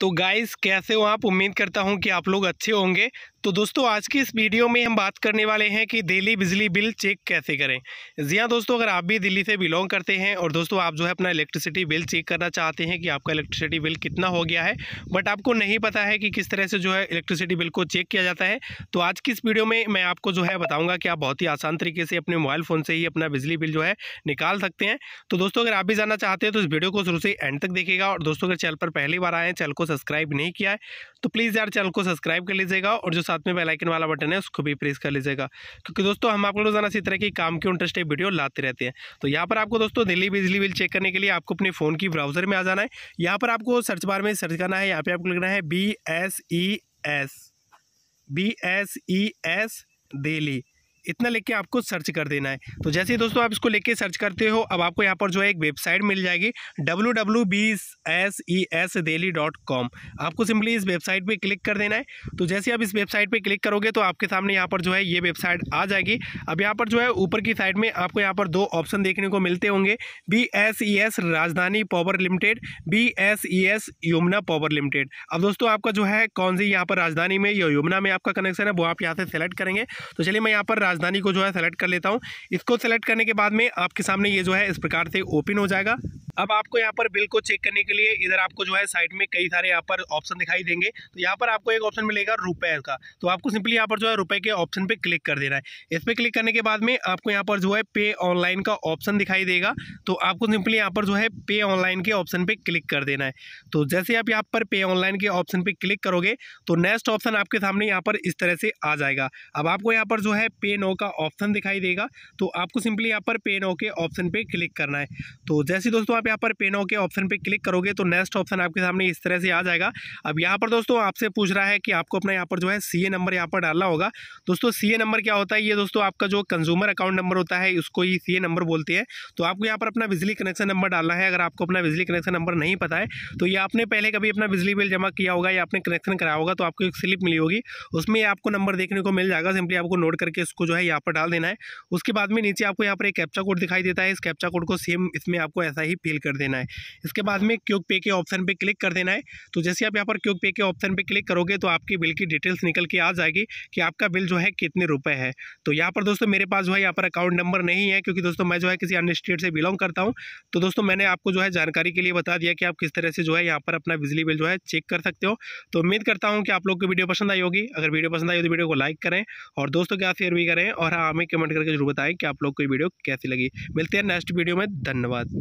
तो गाइस कैसे हो आप उम्मीद करता हूँ कि आप लोग अच्छे होंगे तो दोस्तों आज की इस वीडियो में हम बात करने वाले हैं कि दिल्ली बिजली बिल चेक कैसे करें जी हाँ दोस्तों अगर आप भी दिल्ली से बिलोंग करते हैं और दोस्तों आप जो है अपना इलेक्ट्रिसिटी बिल चेक करना चाहते हैं कि आपका इलेक्ट्रिसिटी बिल कितना हो गया है बट आपको नहीं पता है कि किस तरह से जो है इलेक्ट्रिसिटी बिल को चेक किया जाता है तो आज की इस वीडियो में मैं आपको जो है बताऊँगा कि आप बहुत ही आसान तरीके से अपने मोबाइल फ़ोन से ही अपना बिजली बिल जो है निकाल सकते हैं तो दोस्तों अगर आप भी जानना चाहते हैं तो इस वीडियो को शुरू से एंड तक देखेगा और दोस्तों अगर चैनल पर पहली बार आए हैं चैनल को सब्सक्राइब नहीं किया है तो प्लीज़ यार चैनल को सब्सक्राइब कर लीजिएगा और जो साथ में बेलाइकन वाला बटन है उसको भी प्रेस कर लीजिएगा क्योंकि दोस्तों हम आपको रोजाना इसी तरह की काम की इंटरेस्टिंग वीडियो लाते रहते हैं तो यहाँ पर आपको दोस्तों दिल्ली बिजली बिल चेक करने के लिए आपको अपने फ़ोन की ब्राउजर में आ जाना है यहाँ पर आपको सर्च बार में सर्च करना है यहाँ पर आपको लिखना है B S E S B S E S Delhi इतना लेके आपको सर्च कर देना है तो जैसे ही दोस्तों आप इसको लेके सर्च करते हो अब आपको यहाँ पर जो है एक वेबसाइट मिल जाएगी W W B S E S Delhi dot com आपको सिंपली इस वेबसाइट पर क्लिक कर देना है तो जैसे आप इस वेबसाइट पर क्लिक करोगे तो आपके सामने यहाँ पर जो है ये वेबसाइट आ जाएगी अब यहाँ पर जो है ऊपर की साइड में आपको यहाँ पर दो ऑप्शन देखने को मिलते होंगे B S E S Rajdhani Power Limited B S E S Yamuna Power Limited अब दोस्तों आपका जो है कौन सी यहाँ पर राजधानी में या यमुना में आपका कनेक्शन है वो आप यहाँ से सेलेक्ट करेंगे तो चलिए मैं यहाँ पर राज राजधानी को जो है सेलेक्ट कर लेता हूँ इसको सेलेक्ट करने के बाद में आपके सामने ये जो है इस प्रकार से ओपन हो जाएगा अब आपको यहाँ पर बिल को चेक करने के लिए इधर आपको जो है साइड में कई सारे यहाँ पर ऑप्शन दिखाई देंगे तो यहाँ पर आपको एक ऑप्शन मिलेगा रुपए का तो आपको सिंपली यहाँ पर जो है रुपए के ऑप्शन पे क्लिक कर देना है इस पर क्लिक करने के बाद में आपको यहाँ पर जो है पे ऑनलाइन का ऑप्शन दिखाई देगा तो आपको सिंपली यहाँ पर जो है पे ऑनलाइन के ऑप्शन पर क्लिक कर देना है तो जैसे आप यहाँ पर पे ऑनलाइन के ऑप्शन पर क्लिक करोगे तो नेक्स्ट ऑप्शन आपके सामने यहाँ पर इस तरह से आ जाएगा अब आपको यहाँ पर जो है पे नो का ऑप्शन दिखाई देगा तो आपको सिंपली यहाँ पर पे नो के ऑप्शन पर क्लिक करना है तो जैसे दोस्तों आप यहाँ पर पेनों के ऑप्शन पे क्लिक करोगे तो नेक्स्ट ऑप्शन आपके सामने इस तरह से आ जाएगा अब यहाँ पर दोस्तों आपसे पूछ रहा है कि आपको अपना यहाँ पर जो है सी नंबर यहाँ पर डालना होगा दोस्तों सी नंबर क्या होता है ये दोस्तों आपका जो कंज्यूमर अकाउंट नंबर होता है उसको ही सी नंबर बोलते हैं तो आपको यहाँ पर अपना बिजली कनेक्शन नंबर डालना है अगर आपको अपना बिजली कनेक्शन नंबर नहीं पता है तो ये आपने पहले कभी अपना बिजली बिल जमा किया होगा या आपने कनेक्शन कराया होगा तो आपको एक स्लिप मिली होगी उसमें आपको नंबर देखने को मिल जाएगा सिंपली आपको नोट करके उसको जो है यहाँ पर डाल देना है उसके बाद में नीचे आपको यहाँ पर एक कैप्चा कोड दिखाई देता है इस कैप्चा कोड को सेम इसमें आपको ऐसा ही फिल फिल कर देना है इसके बाद में क्यूक पे के ऑप्शन पर क्लिक कर देना है तो जैसे आप यहाँ पर क्यूक पे के ऑप्शन पर क्लिक करोगे तो आपकी बिल की डिटेल्स निकल के आ जाएगी कि आपका बिल जो है कितने रुपये है तो यहाँ पर दोस्तों मेरे पास जो है यहाँ पर अकाउंट नंबर नहीं है क्योंकि दोस्तों मैं जो है किसी अन्य स्टेट से बिलोंग करता हूँ तो दोस्तों मैंने आपको जो है जानकारी के लिए बता दिया कि आप किस तरह से जो है यहाँ पर अपना बिजली बिल जो है चेक कर सकते हो तो उम्मीद करता हूँ कि आप लोग को वीडियो पसंद आई होगी अगर वीडियो पसंद आई तो वीडियो को लाइक करें और दोस्तों के साथ शेयर भी करें और हाँ हमें कमेंट करके जरूर बताएं कि आप लोग को वीडियो कैसी लगी मिलते हैं नेक्स्ट वीडियो में धन्यवाद